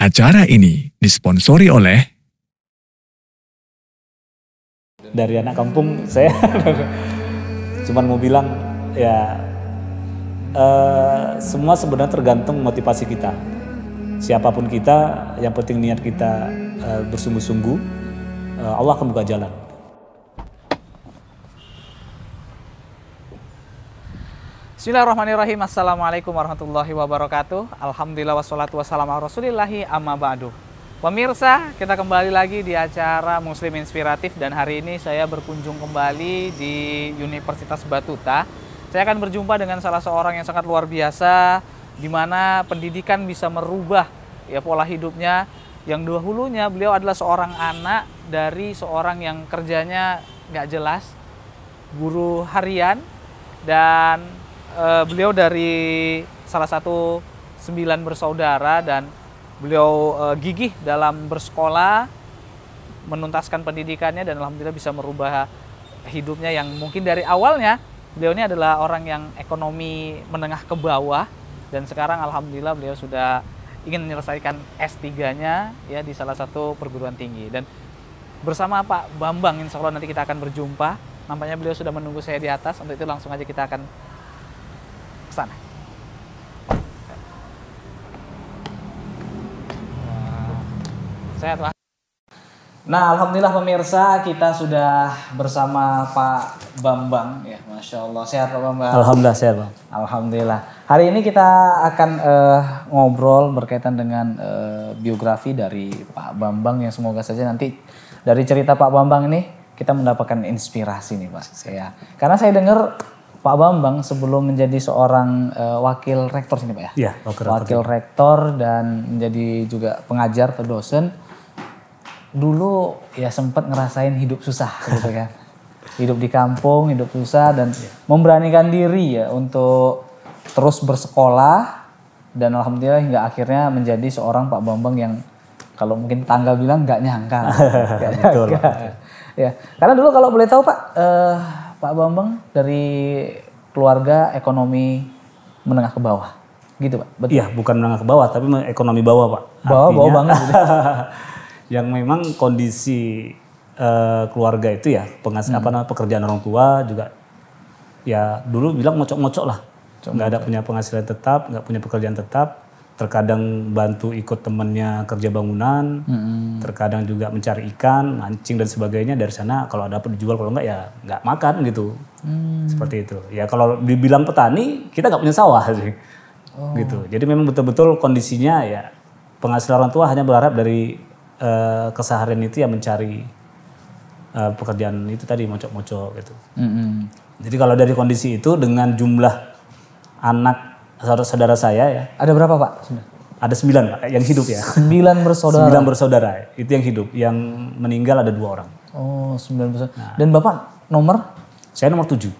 Acara ini disponsori oleh dari anak kampung saya cuman mau bilang ya uh, semua sebenarnya tergantung motivasi kita siapapun kita yang penting niat kita uh, bersungguh-sungguh uh, Allah akan buka jalan Bismillahirrahmanirrahim Assalamualaikum warahmatullahi wabarakatuh Alhamdulillah wassalatu wassalamu ala rasulillahi amma ba'du Pemirsa, kita kembali lagi di acara Muslim Inspiratif dan hari ini saya berkunjung kembali di Universitas Batuta. Saya akan berjumpa dengan salah seorang yang sangat luar biasa di mana pendidikan bisa merubah ya pola hidupnya yang dahulunya beliau adalah seorang anak dari seorang yang kerjanya nggak jelas, guru harian dan e, beliau dari salah satu sembilan bersaudara dan beliau uh, gigih dalam bersekolah, menuntaskan pendidikannya dan alhamdulillah bisa merubah hidupnya yang mungkin dari awalnya beliau ini adalah orang yang ekonomi menengah ke bawah dan sekarang alhamdulillah beliau sudah ingin menyelesaikan S3-nya ya di salah satu perguruan tinggi dan bersama Pak Bambang insya Allah nanti kita akan berjumpa nampaknya beliau sudah menunggu saya di atas untuk itu langsung aja kita akan ke sana. Sehat, Pak. Nah, alhamdulillah pemirsa kita sudah bersama Pak Bambang ya, masya Allah sehat Pak Bambang. Alhamdulillah sehat Pak. Alhamdulillah. Hari ini kita akan uh, ngobrol berkaitan dengan uh, biografi dari Pak Bambang yang semoga saja nanti dari cerita Pak Bambang ini kita mendapatkan inspirasi nih Pak. Saya. Karena saya dengar Pak Bambang sebelum menjadi seorang uh, wakil rektor sini Pak ya. Iya, wakil, Wakil rektor dan menjadi juga pengajar atau dosen dulu ya sempat ngerasain hidup susah gitu kan. hidup di kampung, hidup susah dan yeah. memberanikan diri ya untuk terus bersekolah dan alhamdulillah hingga akhirnya menjadi seorang Pak Bambang yang kalau mungkin tangga bilang nggak nyangka. gak nyangka. Betul. ya, karena dulu kalau boleh tahu Pak eh, Pak Bambang dari keluarga ekonomi menengah ke bawah. Gitu Pak. Iya, bukan menengah ke bawah tapi ekonomi bawah Pak. Bawah, Artinya, bawah banget. yang memang kondisi uh, keluarga itu ya pengas hmm. apa namanya pekerjaan orang tua juga ya dulu bilang mocok-mocok lah nggak ada punya penghasilan tetap nggak punya pekerjaan tetap terkadang bantu ikut temennya kerja bangunan hmm. terkadang juga mencari ikan mancing dan sebagainya dari sana kalau ada pun dijual kalau nggak ya nggak makan gitu hmm. seperti itu ya kalau dibilang petani kita nggak punya sawah sih oh. gitu jadi memang betul-betul kondisinya ya penghasilan orang tua hanya berharap dari uh, keseharian itu ya mencari uh, pekerjaan itu tadi mocok-mocok gitu. Mm-hmm. Jadi kalau dari kondisi itu dengan jumlah anak saudara saudara saya ya. Ada berapa pak? Ada sembilan pak yang hidup ya. Sembilan bersaudara. Sembilan bersaudara itu yang hidup. Yang meninggal ada dua orang. Oh sembilan bersaudara. Nah. Dan bapak nomor? Saya nomor tujuh.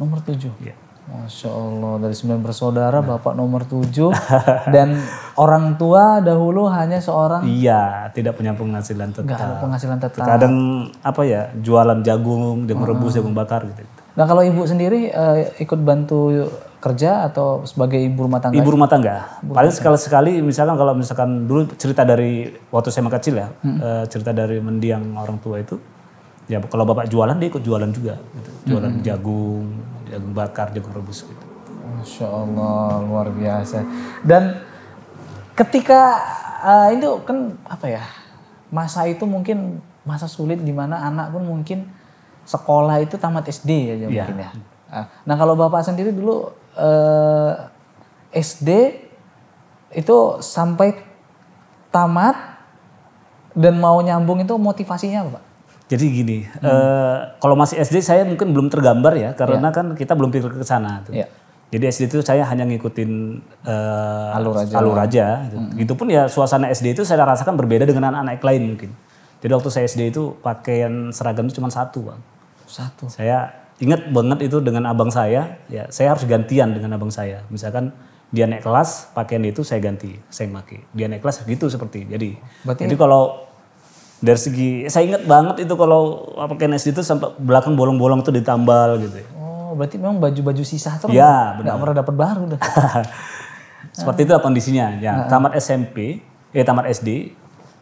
Nomor tujuh. Yeah. Masya Allah, dari sembilan bersaudara, bapak nomor tujuh, dan orang tua dahulu hanya seorang. Iya, tidak punya penghasilan tetap. Gak ada penghasilan tetap. Kadang apa ya, jualan jagung, jagung hmm. rebus, jagung bakar gitu. Nah kalau ibu sendiri uh, ikut bantu kerja atau sebagai ibu rumah tangga? Ibu rumah tangga. Ibu Paling sekali-sekali misalkan kalau misalkan dulu cerita dari waktu saya masih kecil ya, hmm. uh, cerita dari mendiang orang tua itu, ya kalau bapak jualan dia ikut jualan juga, gitu. jualan hmm. jagung, jagung iya, bakar, jagung rebus gitu. Masya Allah, luar biasa. Dan ketika uh, itu kan apa ya, masa itu mungkin masa sulit dimana anak pun mungkin sekolah itu tamat SD ya, ya. mungkin ya. Ah, nah kalau Bapak sendiri dulu uh, eh, SD itu sampai tamat dan mau nyambung itu motivasinya apa Pak? Jadi gini, hmm. eh, kalau masih SD saya mungkin belum tergambar ya, karena yeah. kan kita belum pikir ke sana. Yeah. Ya. Jadi SD itu saya hanya ngikutin eh, alur aja. Alur aja. Gitu. Hmm. gitu pun ya suasana SD itu saya rasakan berbeda dengan anak-anak lain mungkin. Jadi waktu saya SD itu pakaian seragam itu cuma satu bang. Satu. Saya ingat banget itu dengan abang saya. Ya, saya harus gantian dengan abang saya. Misalkan dia naik kelas pakaian itu saya ganti saya pakai dia naik kelas gitu seperti jadi Berarti jadi kalau dari segi saya ingat banget itu kalau pakai kenes itu sampai belakang bolong-bolong itu ditambal gitu. Oh, berarti memang baju-baju sisa tuh ya, nggak pernah dapat baru udah. Seperti itu kondisinya. Ya, nah, tamat SMP, eh tamat SD,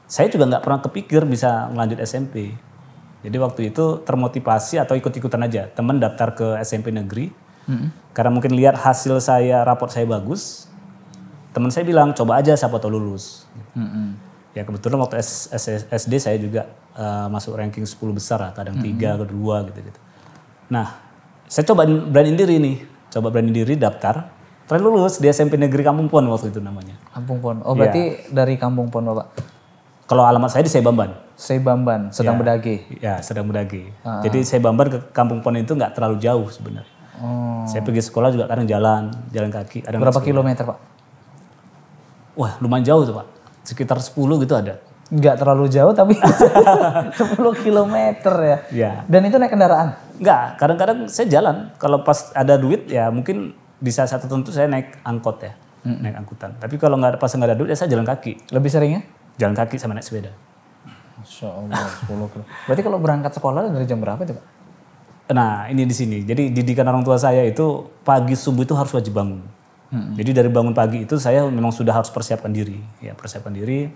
saya juga nggak pernah kepikir bisa lanjut SMP. Jadi waktu itu termotivasi atau ikut-ikutan aja. Teman daftar ke SMP negeri. Mm -hmm. Karena mungkin lihat hasil saya, raport saya bagus. Teman saya bilang coba aja siapa tau lulus. Mm -hmm ya kebetulan waktu SD saya juga uh, masuk ranking 10 besar lah, kadang mm-hmm. tiga, mm-hmm. kedua gitu-gitu. Nah, saya coba branding diri nih, coba branding diri daftar, Terus lulus di SMP Negeri Kampung Pon waktu itu namanya. Kampung Pon. Oh berarti ya. dari Kampung Pon Bapak? Kalau alamat saya di Sebamban. Sebamban, sedang ya. berdagi. Ya, sedang berdagi. Uh-huh. Ah. Jadi Sebamban ke Kampung Pon itu nggak terlalu jauh sebenarnya. Oh. Saya pergi sekolah juga kadang jalan, jalan kaki. Kadang Berapa kilometer Pak? Wah lumayan jauh tuh Pak sekitar 10 gitu ada Enggak terlalu jauh tapi 10 km ya. ya. Dan itu naik kendaraan? Enggak, kadang-kadang saya jalan. Kalau pas ada duit ya mungkin di saat satu tentu saya naik angkot ya. Hmm. Naik angkutan. Tapi kalau nggak pas nggak ada duit ya saya jalan kaki. Lebih seringnya? Jalan kaki sama naik sepeda. Masya Allah, 10 kilo. Berarti kalau berangkat sekolah dari jam berapa itu Pak? Nah ini di sini. Jadi didikan orang tua saya itu pagi subuh itu harus wajib bangun. Hmm. Jadi dari bangun pagi itu saya memang sudah harus persiapkan diri, ya persiapkan diri,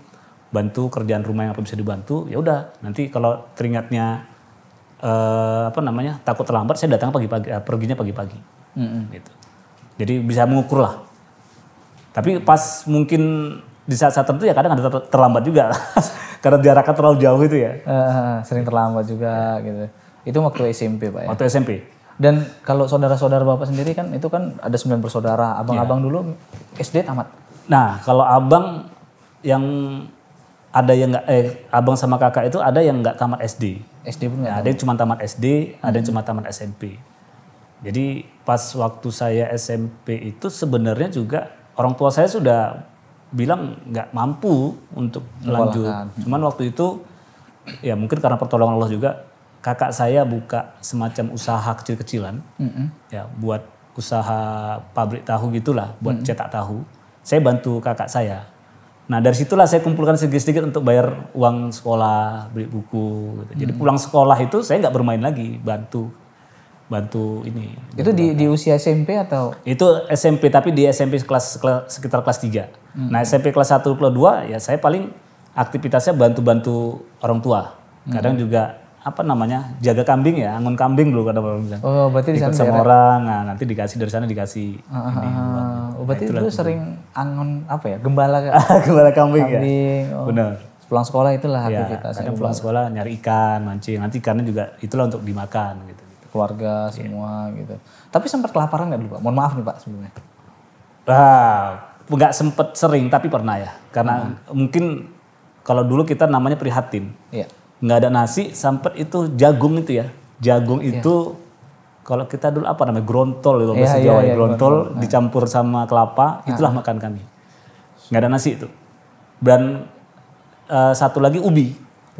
bantu kerjaan rumah yang apa bisa dibantu. Ya udah, nanti kalau teringatnya eh, apa namanya takut terlambat, saya datang pagi-pagi, eh, perginya pagi-pagi, hmm. gitu. Jadi bisa mengukur lah. Tapi pas mungkin di saat-saat tertentu ya kadang ada terlambat juga karena jaraknya terlalu jauh itu ya. Uh, sering terlambat juga ya. gitu. Itu waktu SMP pak ya? Waktu SMP. Dan kalau saudara-saudara Bapak sendiri kan itu kan ada sembilan bersaudara. Abang-abang yeah. dulu SD tamat. Nah, kalau abang yang ada yang nggak eh abang sama kakak itu ada yang nggak tamat SD. SD pun nggak. Nah, ada yang cuma tamat SD, hmm. ada yang hmm. cuma tamat SMP. Jadi pas waktu saya SMP itu sebenarnya juga orang tua saya sudah bilang nggak mampu untuk lanjut. Cuman waktu itu ya mungkin karena pertolongan Allah juga kakak saya buka semacam usaha kecil-kecilan mm-hmm. ya buat usaha pabrik tahu gitulah buat mm-hmm. cetak tahu saya bantu kakak saya nah dari situlah saya kumpulkan sedikit-sedikit untuk bayar uang sekolah beli buku gitu. jadi mm-hmm. pulang sekolah itu saya nggak bermain lagi bantu bantu ini itu di di usia SMP atau itu SMP tapi di SMP kelas, kelas sekitar kelas 3 mm-hmm. nah SMP kelas 1 kelas 2 ya saya paling aktivitasnya bantu-bantu orang tua kadang mm-hmm. juga apa namanya jaga kambing ya angon kambing dulu kata orang bilang oh berarti di sana sama ya? orang nah nanti dikasih dari sana dikasih uh, uh, ini ah. oh, nah, berarti nah, itu sering angon apa ya gembala gembala kambing, ya? kambing ya oh. benar pulang sekolah itulah ya, aktivitas kadang pulang sekolah nyari ikan mancing nanti ikannya juga itulah untuk dimakan gitu, -gitu. keluarga iya. semua gitu tapi sempat kelaparan nggak dulu pak mohon maaf nih pak sebelumnya ah nggak sempet sering tapi pernah ya karena hmm. mungkin kalau dulu kita namanya prihatin yeah nggak ada nasi sampet itu jagung itu ya jagung yeah. itu kalau kita dulu apa namanya grontol itu iya, bahasa yeah, Jawa yeah, yeah, grontol yeah. dicampur sama kelapa nah. itulah uh makan kami nggak ada nasi itu dan uh, satu lagi ubi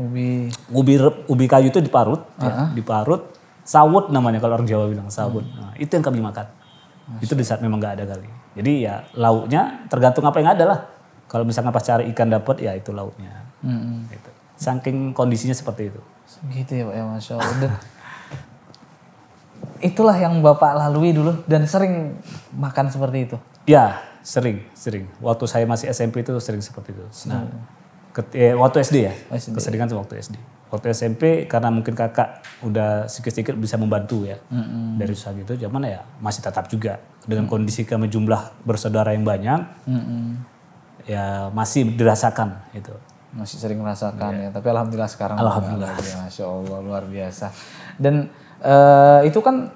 ubi ubi ubi kayu itu diparut uh -huh. ya, diparut sawut namanya kalau orang Jawa bilang sawut hmm. nah, itu yang kami makan Masya. itu di saat memang nggak ada kali jadi ya lauknya tergantung apa yang ada lah kalau misalnya pas cari ikan dapat ya itu lauknya hmm. gitu. Saking kondisinya seperti itu. Gitu ya Pak ya Masya Allah. Itulah yang Bapak lalui dulu dan sering makan seperti itu? Ya sering, sering. Waktu saya masih SMP itu sering seperti itu. Nah, hmm. ke, eh, waktu SD ya, oh, SD. keseringan tuh waktu SD. Waktu SMP karena mungkin kakak udah sedikit-sedikit bisa membantu ya hmm. dari saat itu. zaman ya masih tetap juga dengan hmm. kondisi kami jumlah bersaudara yang banyak, hmm. ya masih dirasakan itu masih sering merasakan yeah. ya tapi alhamdulillah sekarang alhamdulillah ya, masya allah luar biasa dan uh, itu kan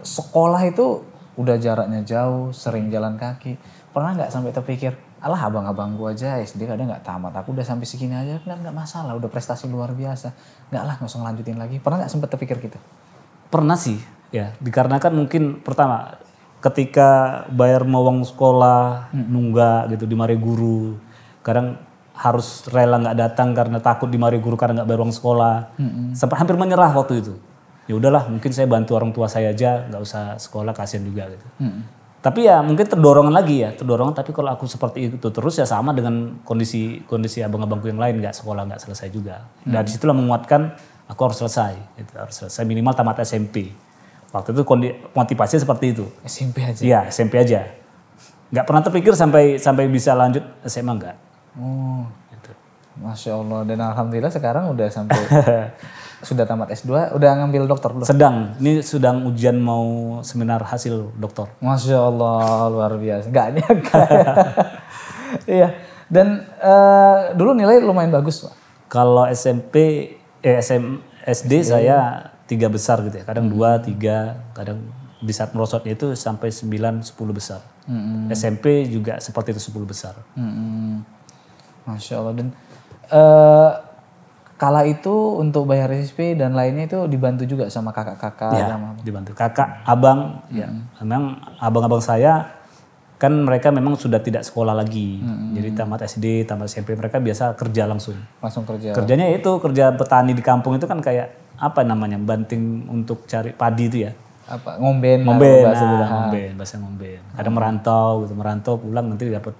sekolah itu udah jaraknya jauh sering jalan kaki pernah nggak sampai terpikir alah abang-abang gua aja SD kadang nggak tamat aku udah sampai segini aja kan nggak masalah udah prestasi luar biasa nggak lah nggak usah lanjutin lagi pernah nggak sempat terpikir gitu pernah sih ya dikarenakan mungkin pertama ketika bayar mawang sekolah hmm. nunggak gitu di mari guru kadang harus rela nggak datang karena takut dimari guru karena nggak bayar uang sekolah. Mm-hmm. Sempat hampir menyerah waktu itu. Ya udahlah, mungkin saya bantu orang tua saya aja, nggak usah sekolah, kasihan juga gitu. Mm-hmm. Tapi ya mungkin terdorongan lagi ya, terdorongan. Tapi kalau aku seperti itu terus ya sama dengan kondisi kondisi abang-abangku yang lain nggak sekolah nggak selesai juga. Mm-hmm. Dan disitulah menguatkan aku harus selesai, gitu. harus selesai minimal tamat SMP. Waktu itu motivasinya seperti itu. SMP aja. Iya SMP aja. Nggak pernah terpikir sampai sampai bisa lanjut SMA nggak Oh. Gitu. Masya Allah dan alhamdulillah sekarang udah sampai sudah tamat S2, udah ngambil dokter belum? Sedang, ini sedang ujian mau seminar hasil dokter. Masya Allah luar biasa, Gak nyangka. iya. Dan uh, dulu nilai lumayan bagus pak. Kalau SMP, eh, SM, SD, SD saya tiga besar gitu ya, kadang hmm. dua, tiga, kadang di saat merosotnya itu sampai sembilan sepuluh besar. Hmm. SMP juga seperti itu sepuluh besar. Hmm. Masya Allah dan uh, kala itu untuk bayar SSP dan lainnya itu dibantu juga sama kakak-kakak ya, sama dibantu kakak abang iya. hmm. ya memang abang-abang saya kan mereka memang sudah tidak sekolah lagi. Hmm. Jadi tamat SD, tamat SMP mereka biasa kerja langsung. Langsung kerja. Kerjanya itu kerja petani di kampung itu kan kayak apa namanya? banting untuk cari padi itu ya. Apa ngomben. Ngomben, bahasa ah, ngomben, bahasa ngomben. Kadang merantau gitu, merantau pulang nanti dapat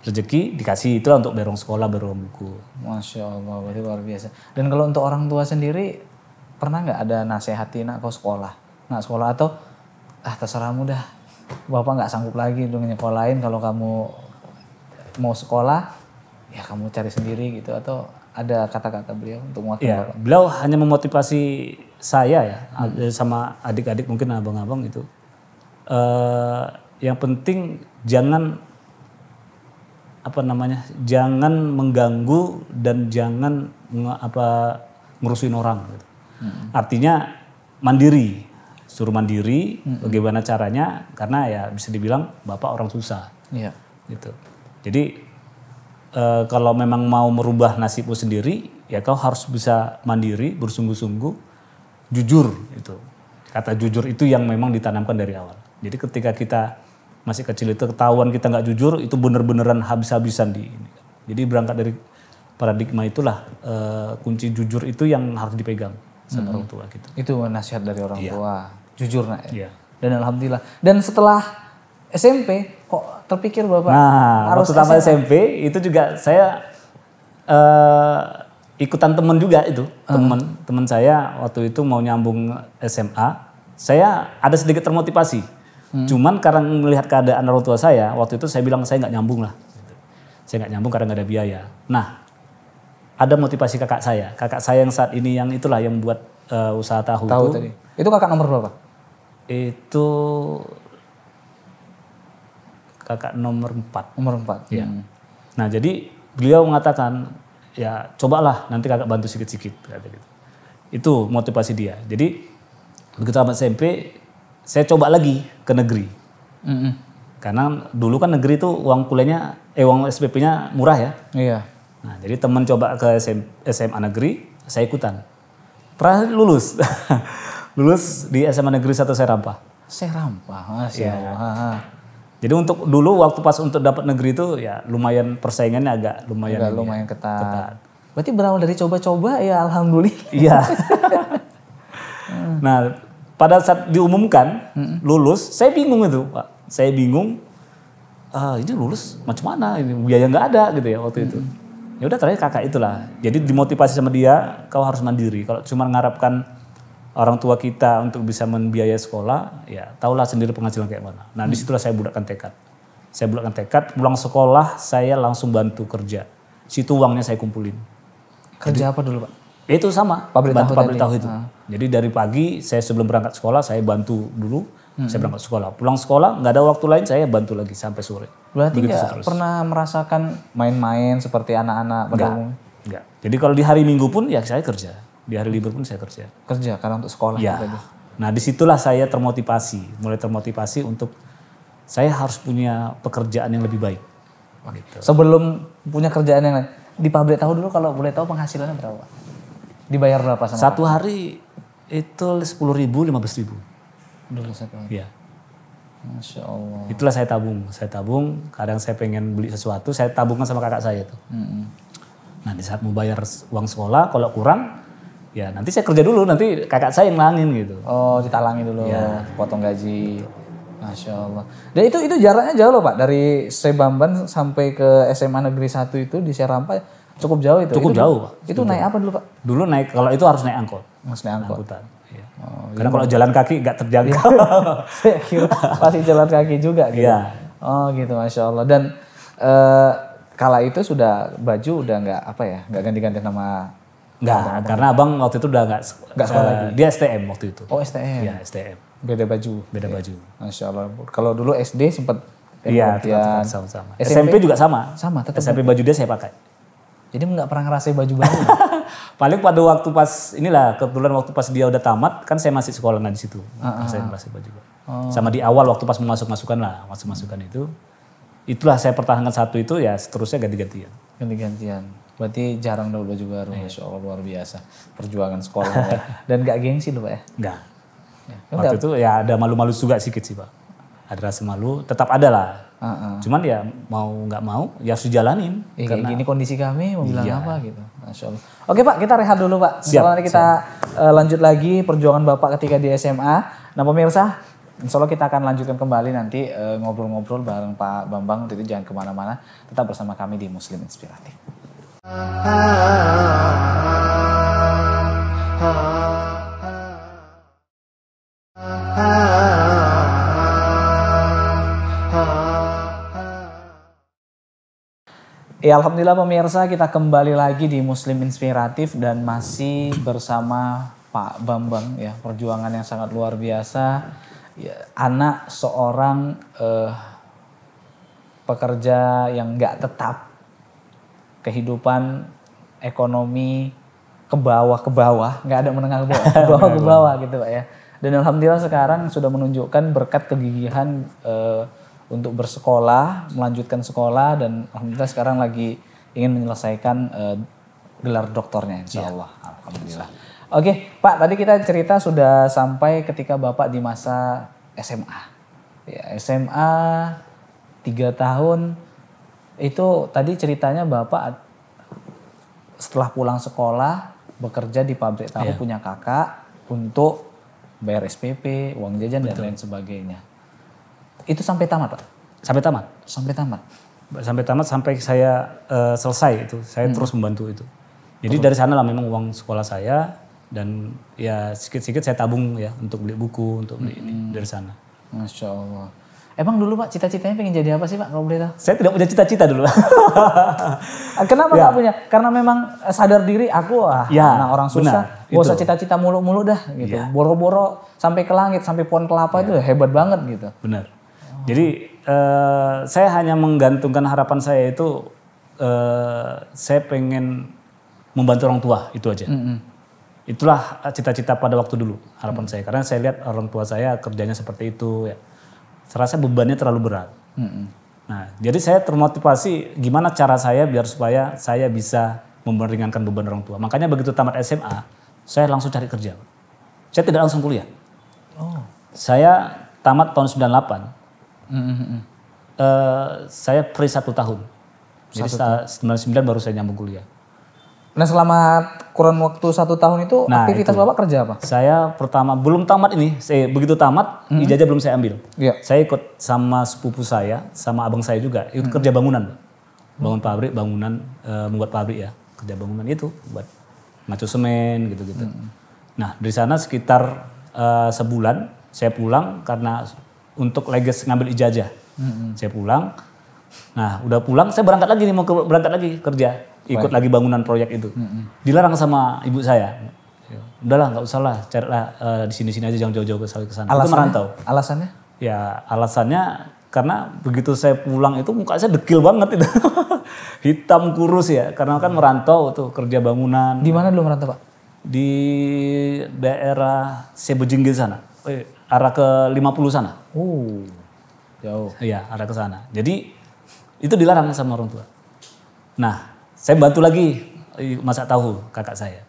rezeki dikasih itulah untuk berong sekolah berong buku masya allah berarti luar biasa dan kalau untuk orang tua sendiri pernah nggak ada nasihatin nak kau sekolah nak sekolah atau ah terserah mudah. bapak nggak sanggup lagi dong nyekolahin kalau kamu mau sekolah ya kamu cari sendiri gitu atau ada kata-kata beliau untuk motivasi. ya, beliau hanya memotivasi saya ya hmm. Eh, sama adik-adik mungkin abang-abang itu uh, eh, yang penting jangan apa namanya jangan mengganggu dan jangan nge, apa ngurusin orang gitu. hmm. artinya mandiri suruh mandiri hmm. bagaimana caranya karena ya bisa dibilang bapak orang susah yeah. gitu jadi e, kalau memang mau merubah nasibmu sendiri ya kau harus bisa mandiri bersungguh-sungguh jujur itu kata jujur itu yang memang ditanamkan dari awal jadi ketika kita masih kecil itu ketahuan kita nggak jujur itu bener-beneran habis-habisan di ini. Jadi berangkat dari paradigma itulah uh, kunci jujur itu yang harus dipegang sama hmm. orang tua gitu. Itu nasihat dari orang yeah. tua, jujur nak. Yeah. Dan alhamdulillah. Dan setelah SMP kok terpikir bapak nah, harus waktu SMP itu juga saya uh, ikutan teman juga itu teman-teman temen saya waktu itu mau nyambung SMA saya ada sedikit termotivasi Hmm. Cuman karena melihat keadaan orang tua saya, waktu itu saya bilang saya nggak nyambung lah. Saya nggak nyambung karena nggak ada biaya. Nah, ada motivasi kakak saya. Kakak saya yang saat ini yang itulah yang buat uh, usaha tahu, tahu itu. Tadi. Itu kakak nomor berapa? Itu kakak nomor empat Nomor empat Ya. Hmm. Nah, jadi beliau mengatakan ya cobalah nanti kakak bantu sedikit-sedikit Itu motivasi dia. Jadi begitu amat SMP saya coba lagi ke negeri. Mm -hmm. Karena dulu kan negeri itu uang kuliahnya, eh uang SPP-nya murah ya. Iya. Nah, jadi teman coba ke SM, SMA negeri, saya ikutan. Pernah lulus. lulus di SMA negeri satu saya Saya rampah, Mas. Ya. Iya. Jadi untuk dulu waktu pas untuk dapat negeri itu ya lumayan persaingannya agak lumayan agak ya, lumayan ya, ketat. ketat. Berarti berawal dari coba-coba ya alhamdulillah. Iya. nah, pada saat diumumkan hmm. lulus, saya bingung itu, Pak. Saya bingung uh, ini lulus macam mana? Ini biaya nggak ada gitu ya waktu hmm. itu. Ya udah terakhir kakak itulah. Jadi dimotivasi sama dia, kau harus mandiri. Kalau cuma mengharapkan orang tua kita untuk bisa membiayai sekolah, ya tahulah sendiri penghasilan kayak mana. Nah, hmm. disitulah saya bulatkan tekad. Saya bulatkan tekad, pulang sekolah saya langsung bantu kerja. Situ uangnya saya kumpulin. Kerja Jadi, apa dulu, Pak? Ya, itu sama, pabrik bantu tahu pabrik tahu itu. Ah. Jadi dari pagi saya sebelum berangkat sekolah saya bantu dulu, hmm. saya berangkat sekolah. Pulang sekolah nggak ada waktu lain saya bantu lagi sampai sore. Berarti nggak pernah merasakan main-main seperti anak-anak pada umumnya? Enggak. Jadi kalau di hari Minggu pun ya saya kerja. Di hari libur pun saya kerja. Kerja karena untuk sekolah. Ya. Gitu nah disitulah saya termotivasi, mulai termotivasi untuk saya harus punya pekerjaan yang lebih baik. Gitu. Sebelum punya kerjaan yang lain, di pabrik tahu dulu kalau boleh tahu penghasilannya berapa? Dibayar berapa sama Satu hari itu sepuluh ribu, lima belas ribu. Dulu satu hari? Iya. Masya Allah. Itulah saya tabung. Saya tabung, kadang saya pengen beli sesuatu, saya tabungkan sama kakak saya tuh. Mm -hmm. Nah di saat mau bayar uang sekolah, kalau kurang, ya nanti saya kerja dulu, nanti kakak saya yang langin gitu. Oh ditalangi dulu, ya. potong gaji. Betul. Masya Allah. Dan itu itu jaraknya jauh loh Pak, dari Sebamban sampai ke SMA Negeri 1 itu di Serampang. Cukup jauh itu. Cukup itu, jauh, Pak. Itu naik apa dulu, Pak? Dulu naik kalau itu harus naik angkot. Harus naik angkot. Angkutan. Iya. Oh, Karena iya. kalau jalan kaki nggak terjangkau. Iya. pasti jalan kaki juga gitu. Iya. Oh, gitu Masya Allah. Dan eh, kala itu sudah baju udah nggak apa ya? nggak ganti-ganti nama Enggak, karena abang waktu itu udah nggak nggak sekolah uh, lagi. Dia STM waktu itu. Oh, STM. Iya, STM. Beda baju. Beda ya. baju. Masya Allah. Kalau dulu SD sempat Iya, sama SMP, SMP juga sama. Sama, tetap. SMP baju dia saya pakai. Jadi nggak pernah ngerasain baju baru. Paling pada waktu pas inilah kebetulan waktu pas dia udah tamat kan saya masih sekolah nah di situ. Ah, ah, saya ah. ngerasain baju baru. Uh. Oh. Sama di awal waktu pas masuk masukan lah masuk masukan itu. Itulah saya pertahankan satu itu ya seterusnya ganti-gantian. Ganti-gantian. Berarti jarang dapat baju baru. Iya. Masya Allah luar biasa. Perjuangan sekolah ya. Dan gak gengsi loh Pak ya? Enggak. Ya, waktu itu ya ada malu-malu juga sedikit sih Pak. Ada rasa malu, tetap ada lah Uh, uh. Cuman ya mau nggak mau ya harus dijalanin. Ya, karena gini kondisi kami mau bilang iya. apa gitu. Masya Allah. Oke Pak, kita rehat dulu Pak. Siap, Nanti kita siap. Uh, lanjut lagi perjuangan Bapak ketika di SMA. Nah pemirsa, Insya Allah kita akan lanjutkan kembali nanti eh, ngobrol-ngobrol uh, bareng Pak Bambang. Jadi jangan kemana-mana, tetap bersama kami di Muslim Inspiratif. Ah, ah, ah, ah. ah, ah. Ya Alhamdulillah pemirsa kita kembali lagi di Muslim Inspiratif dan masih bersama Pak Bambang ya perjuangan yang sangat luar biasa ya, anak seorang eh, pekerja yang nggak tetap kehidupan ekonomi ke bawah ke bawah nggak ada menengah ke bawah ke bawah ke bawah gitu pak ya dan alhamdulillah sekarang sudah menunjukkan berkat kegigihan eh, untuk bersekolah, melanjutkan sekolah dan alhamdulillah sekarang lagi ingin menyelesaikan uh, gelar doktornya insya Allah. Ya. Alhamdulillah. Oke, okay, Pak, tadi kita cerita sudah sampai ketika Bapak di masa SMA. Ya, SMA tiga tahun itu tadi ceritanya Bapak setelah pulang sekolah bekerja di pabrik tahu ya. punya kakak untuk bayar SPP, uang jajan Betul. dan lain sebagainya. Itu sampai tamat, Pak? Sampai tamat. Sampai tamat. Sampai tamat sampai saya uh, selesai itu. Saya hmm. terus membantu itu. Jadi terus. dari sana lah memang uang sekolah saya dan ya sedikit-sedikit saya tabung ya untuk beli buku, untuk beli hmm. ini dari sana. Masya Allah. Emang dulu Pak cita-citanya pengen jadi apa sih Pak kalau boleh tahu? Saya tidak punya cita-cita dulu. Kenapa ya. gak punya? Karena memang eh, sadar diri aku ah ya, nah orang susah. Gak usah cita-cita mulu-mulu dah gitu. Ya. Boro-boro sampai ke langit, sampai pohon kelapa ya. itu ya hebat banget gitu. Benar. Jadi uh, saya hanya menggantungkan harapan saya itu uh, saya pengen membantu orang tua itu aja. Mm -hmm. Itulah cita-cita pada waktu dulu harapan mm -hmm. saya karena saya lihat orang tua saya kerjanya seperti itu ya. Serasa bebannya terlalu berat. Mm -hmm. Nah, jadi saya termotivasi gimana cara saya biar supaya saya bisa memberingankan beban orang tua. Makanya begitu tamat SMA, saya langsung cari kerja. Saya tidak langsung kuliah. Oh. Saya tamat tahun 98 Mm-hmm. Uh, saya pre satu tahun. Jadi satu tahun. 99 baru saya nyambung kuliah. Nah selama kurun waktu satu tahun itu nah, aktivitas itu. bapak kerja apa? Saya pertama belum tamat ini, saya begitu tamat mm-hmm. ijazah belum saya ambil. Yeah. Saya ikut sama sepupu saya, sama abang saya juga, ikut mm-hmm. kerja bangunan, bangun pabrik, bangunan e, membuat pabrik ya, kerja bangunan itu buat macu semen gitu-gitu. Mm-hmm. Nah dari sana sekitar e, sebulan saya pulang karena untuk legas ngambil ijazah. Hmm. Saya pulang. Nah, udah pulang saya berangkat lagi nih mau ke, berangkat lagi kerja, ikut Baik. lagi bangunan proyek itu. Hmm. Dilarang sama ibu saya. Iya. Udahlah, nggak usah lah, carilah uh, di sini-sini aja jangan jauh-jauh ke sana. Alasannya? Itu merantau. Alasannya? Ya, alasannya karena begitu saya pulang itu muka saya dekil banget itu. Hitam kurus ya, karena kan merantau tuh kerja bangunan. Di mana dulu merantau, Pak? Di daerah Sebejengge sana. Oh, iya arah ke 50 sana. Oh, jauh. Iya, arah ke sana. Jadi itu dilarang sama orang tua. Nah, saya bantu lagi eh, masak tahu kakak saya.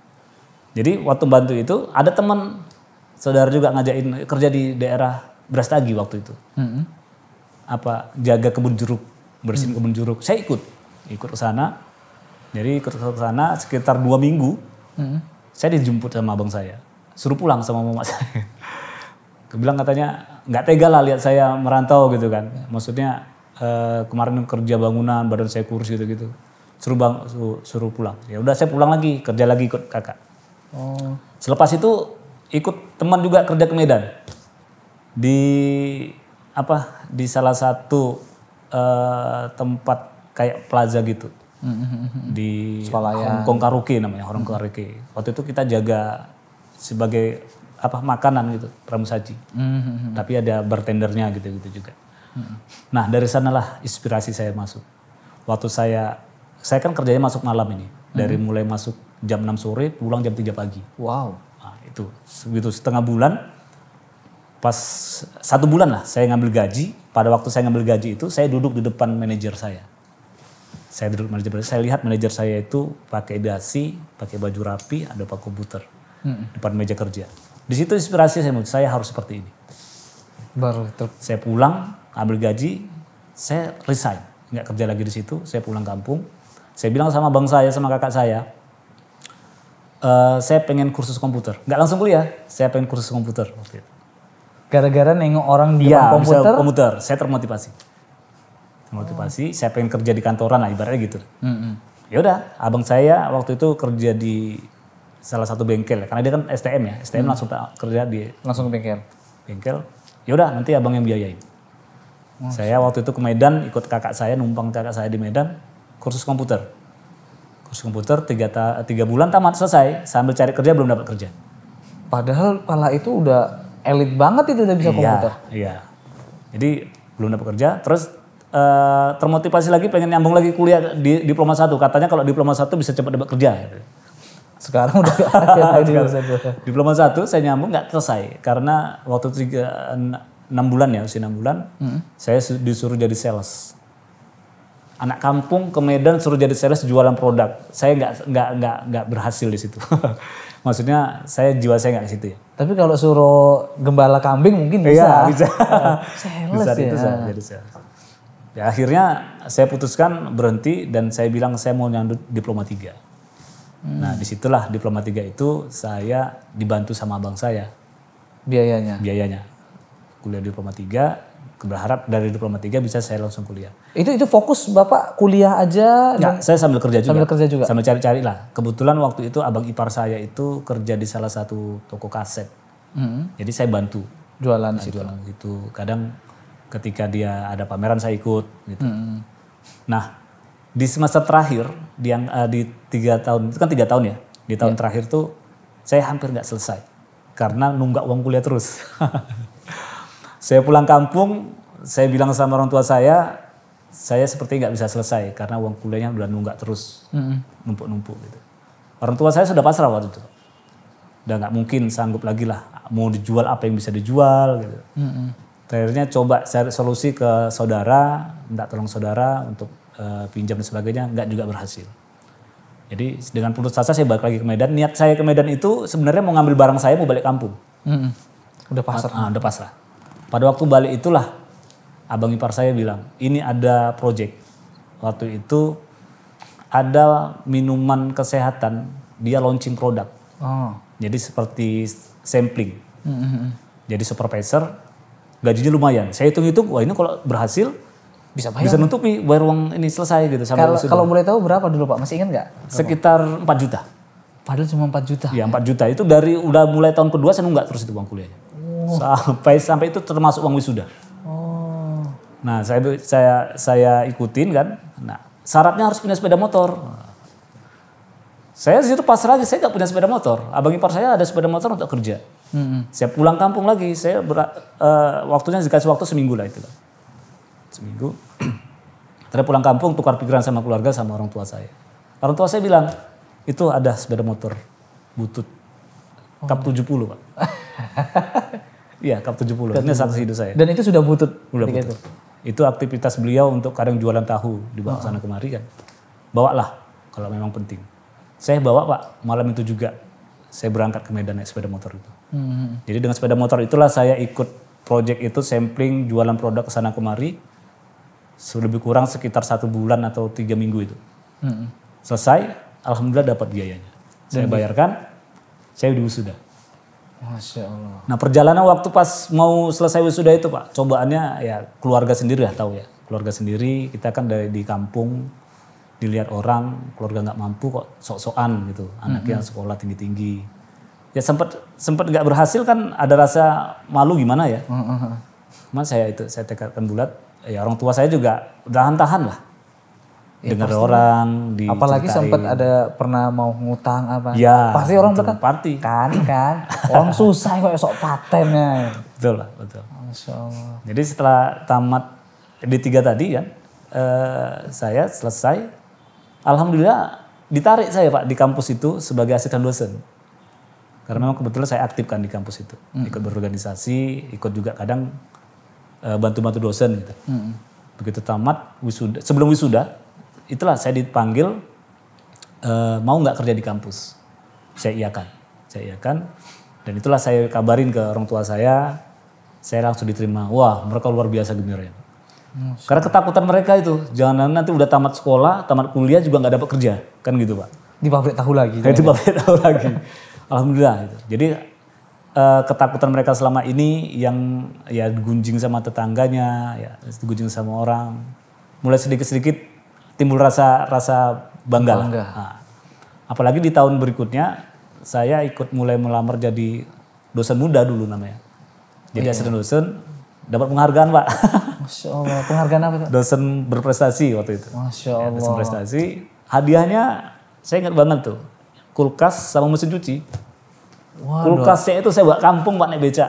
Jadi waktu bantu itu ada teman saudara juga ngajakin kerja di daerah Brastagi waktu itu. Mm -hmm. Apa jaga kebun jeruk, bersihin mm kebun jeruk. Saya ikut, ikut ke sana. Jadi ikut ke sana sekitar dua minggu. Mm -hmm. Saya dijemput sama abang saya, suruh pulang sama mama saya bilang katanya nggak tega lah lihat saya merantau gitu kan. Maksudnya eh, kemarin kerja bangunan, badan saya kurus gitu-gitu. Suruh bang, suruh, suruh pulang. Ya udah saya pulang lagi, kerja lagi ikut kakak. Oh. Selepas itu ikut teman juga kerja ke Medan. Di apa? Di salah satu eh, tempat kayak plaza gitu. Mm-hmm. Di Hongkong Karuki namanya, Hongkong Karuki. Waktu itu kita jaga sebagai apa makanan gitu pramu saji mm-hmm. Hmm, hmm. tapi ada bartendernya gitu gitu juga mm-hmm. nah dari sanalah inspirasi saya masuk waktu saya saya kan kerjanya masuk malam ini mm-hmm. dari hmm. mulai masuk jam 6 sore pulang jam 3 pagi wow nah, itu begitu setengah bulan pas satu bulan lah saya ngambil gaji pada waktu saya ngambil gaji itu saya duduk di depan manajer saya saya duduk manajer saya, lihat manajer saya itu pakai dasi pakai baju rapi ada pak komputer hmm. depan meja kerja di situ inspirasi saya, menurut saya harus seperti ini. Baru itu. Saya pulang, ambil gaji, saya resign. Nggak kerja lagi di situ, saya pulang kampung. Saya bilang sama bang saya, sama kakak saya, e, saya pengen kursus komputer. Nggak langsung kuliah, saya pengen kursus komputer. Gara-gara nengok orang di ya, komputer? komputer, saya termotivasi. Termotivasi, oh. saya pengen kerja di kantoran lah, ibaratnya gitu. Mm -hmm. Ya abang saya waktu itu kerja di salah satu bengkel ya. karena dia kan STM ya STM hmm. langsung kerja di langsung ke bengkel bengkel yaudah nanti abang yang biayain oh, saya waktu itu ke Medan ikut kakak saya numpang kakak saya di Medan kursus komputer kursus komputer tiga ta, tiga bulan tamat selesai sambil cari kerja belum dapat kerja padahal pala itu udah elit banget itu udah bisa iya, komputer iya jadi belum dapat kerja terus uh, termotivasi lagi pengen nyambung lagi kuliah di diploma satu katanya kalau diploma satu bisa cepat dapat kerja sekarang udah Sekarang. diploma satu saya nyambung nggak selesai karena waktu tiga enam bulan ya usia enam bulan hmm. saya disuruh jadi sales. Anak kampung ke Medan suruh jadi sales jualan produk. Saya nggak nggak nggak nggak berhasil di situ. Maksudnya saya jiwa saya nggak di situ ya. Tapi kalau suruh gembala kambing mungkin bisa. Iya, bisa. sales ya. itu saya jadi sales. Ya akhirnya saya putuskan berhenti dan saya bilang saya mau nyandut diploma tiga Hmm. Nah disitulah diploma tiga itu saya dibantu sama abang saya. Biayanya? Biayanya. Kuliah diploma tiga, berharap dari diploma tiga bisa saya langsung kuliah. Itu itu fokus Bapak kuliah aja? Ya, dan... saya sambil kerja juga. Sambil kerja juga? Sambil cari-cari lah. Kebetulan waktu itu abang ipar saya itu kerja di salah satu toko kaset. Hmm. Jadi saya bantu. Jualan nah, Jualan Kadang ketika dia ada pameran saya ikut gitu. Hmm. Nah di semester terakhir di yang uh, di tiga tahun itu kan tiga tahun ya di tahun yeah. terakhir tuh saya hampir nggak selesai karena nunggak uang kuliah terus saya pulang kampung saya bilang sama orang tua saya saya seperti nggak bisa selesai karena uang kuliahnya udah nunggak terus mm-hmm. numpuk-numpuk gitu orang tua saya sudah pasrah waktu itu udah nggak mungkin sanggup lagi lah mau dijual apa yang bisa dijual gitu mm-hmm. akhirnya coba cari solusi ke saudara minta tolong saudara untuk Eh, pinjam dan sebagainya nggak juga berhasil. Jadi dengan putus asa saya balik lagi ke Medan. Niat saya ke Medan itu sebenarnya mau ngambil barang saya mau balik kampung. Mm hmm Udah ah, pasrah. Ah, udah pasrah. Pada waktu balik itulah abang ipar saya bilang ini ada proyek. Waktu itu ada minuman kesehatan dia launching produk. Oh. Jadi seperti sampling. Mm -hmm. Jadi supervisor gajinya lumayan. Saya hitung-hitung wah ini kalau berhasil bisa bayar. Bisa nutupi bayar uang ini selesai gitu sampai kalau, kalau mulai tahu berapa dulu Pak? Masih ingat nggak? Sekitar 4 juta. Padahal cuma 4 juta. Iya, 4 juta. Itu dari udah mulai tahun kedua saya nunggak terus itu uang kuliahnya. Oh. Sampai sampai itu termasuk uang wisuda. Oh. Nah, saya saya saya ikutin kan. Nah, syaratnya harus punya sepeda motor. Saya di situ pasrah aja, saya nggak punya sepeda motor. Abang ipar saya ada sepeda motor untuk kerja. Mm -hmm. Saya pulang kampung lagi, saya ber, uh, eh, waktunya dikasih waktu seminggu lah itu seminggu. Terus pulang kampung tukar pikiran sama keluarga sama orang tua saya. Orang tua saya bilang, itu ada sepeda motor butut. Oh. 70 Pak. Iya, kap 70. Kap 70. Ini saksi hidup saya. Dan itu sudah butut? Sudah butut. Itu. itu aktivitas beliau untuk kadang jualan tahu di bawah oh. sana kemari kan. Bawalah kalau memang penting. Saya bawa Pak malam itu juga. Saya berangkat ke Medan naik sepeda motor itu. Hmm. Jadi dengan sepeda motor itulah saya ikut proyek itu sampling jualan produk ke sana kemari lebih kurang sekitar satu bulan atau tiga minggu itu. Hmm. Selesai, alhamdulillah dapat biayanya. Dan saya bayarkan, saya di wisuda. Masya Allah. Nah perjalanan waktu pas mau selesai wisuda itu pak, cobaannya ya keluarga sendiri lah tahu ya. Keluarga sendiri, kita kan dari di kampung, dilihat orang, keluarga nggak mampu kok sok-sokan gitu. Anaknya -hmm. sekolah tinggi-tinggi. Ya sempat sempat nggak berhasil kan ada rasa malu gimana ya. Hmm, hmm, hmm. Cuman saya itu, saya tekadkan bulat, ya orang tua saya juga tahan-tahan lah. Ya, Dengar orang di Apalagi sempat ada pernah mau ngutang apa. Ya, pasti orang betul, party. Kan kan. orang susah kok sok patennya. Betul lah, betul. Masya Jadi setelah tamat di tiga tadi kan, eh, saya selesai. Alhamdulillah ditarik saya Pak di kampus itu sebagai asisten dosen. Karena memang kebetulan saya aktif kan di kampus itu. Hmm. Ikut berorganisasi, ikut juga kadang Eh, bantu-bantu dosen gitu. Hmm. Begitu tamat wisuda, sebelum wisuda, itulah saya dipanggil uh, mau nggak kerja di kampus. Saya iakan, saya iakan. Dan itulah saya kabarin ke orang tua saya, saya langsung diterima. Wah, mereka luar biasa gembira Hmm, Karena ketakutan mereka itu, jangan nanti udah tamat sekolah, tamat kuliah juga nggak dapat kerja, kan gitu pak? Di pabrik tahu lagi. Di pabrik tahu lagi. Alhamdulillah. Gitu. Jadi Eh, ketakutan mereka selama ini yang ya gunjing sama tetangganya, ya gunjing sama orang, mulai sedikit-sedikit timbul rasa rasa bangga. bangga. Nah, apalagi di tahun berikutnya saya ikut mulai melamar jadi dosen muda dulu namanya. Jadi oh, iya. asisten dosen dapat penghargaan pak. Masya Allah, penghargaan apa? Pak? Dosen berprestasi waktu itu. Masya Allah. Ya, dosen prestasi, hadiahnya saya ingat banget tuh, kulkas sama mesin cuci. Waduh. Kulkasnya itu saya buat kampung Pak naik Beca.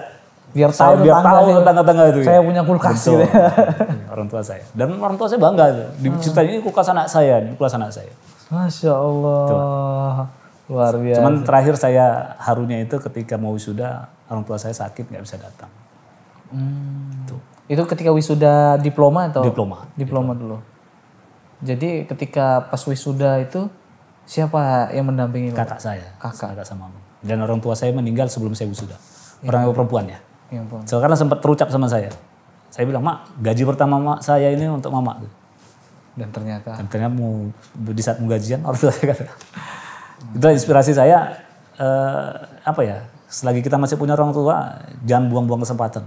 Biar tahu biar tahu tetangga tangga itu. Ya. Saya punya kulkas gitu. orang tua saya. Dan orang tua saya bangga Di hmm. cerita ini kulkas anak saya, kulkas anak saya. Masya Allah. Tuh. Luar biasa. Cuman terakhir saya harunya itu ketika mau wisuda, orang tua saya sakit nggak bisa datang. Hmm. Tuh. Itu ketika wisuda diploma atau? Diploma. Diploma, diploma. dulu. Jadi ketika pas wisuda itu siapa yang mendampingi? Kakak saya. Kakak. Kakak sama mama. Dan orang tua saya meninggal sebelum saya wisuda. Iya. Orang perempuan ya. ya So, karena sempat terucap sama saya. Saya bilang, "Mak, gaji pertama mak saya ini untuk mama." Dan ternyata Dan ternyata mau di saat mau gajian orang tua saya kata. Hmm. Itu inspirasi saya eh, apa ya? Selagi kita masih punya orang tua, jangan buang-buang kesempatan.